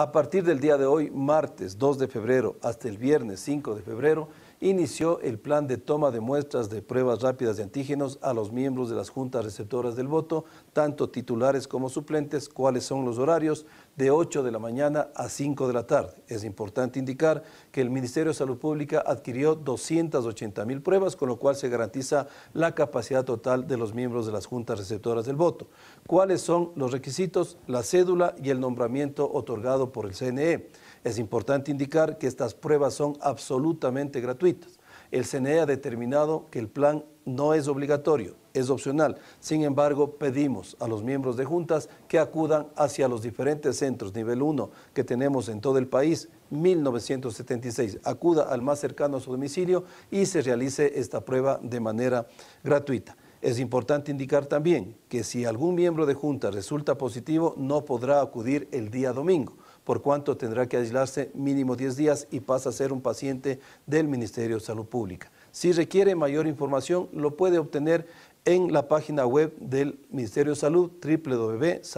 A partir del día de hoy, martes 2 de febrero, hasta el viernes 5 de febrero, inició el plan de toma de muestras de pruebas rápidas de antígenos a los miembros de las juntas receptoras del voto, tanto titulares como suplentes, cuáles son los horarios de 8 de la mañana a 5 de la tarde. Es importante indicar que el Ministerio de Salud Pública adquirió 280 mil pruebas, con lo cual se garantiza la capacidad total de los miembros de las juntas receptoras del voto. ¿Cuáles son los requisitos? La cédula y el nombramiento otorgado por el CNE. Es importante indicar que estas pruebas son absolutamente gratuitas el CNE ha determinado que el plan no es obligatorio, es opcional. Sin embargo, pedimos a los miembros de juntas que acudan hacia los diferentes centros nivel 1 que tenemos en todo el país, 1976. Acuda al más cercano a su domicilio y se realice esta prueba de manera gratuita. Es importante indicar también que si algún miembro de junta resulta positivo, no podrá acudir el día domingo por cuanto tendrá que aislarse mínimo 10 días y pasa a ser un paciente del Ministerio de Salud Pública. Si requiere mayor información, lo puede obtener en la página web del Ministerio de Salud, www.salud.gov.es.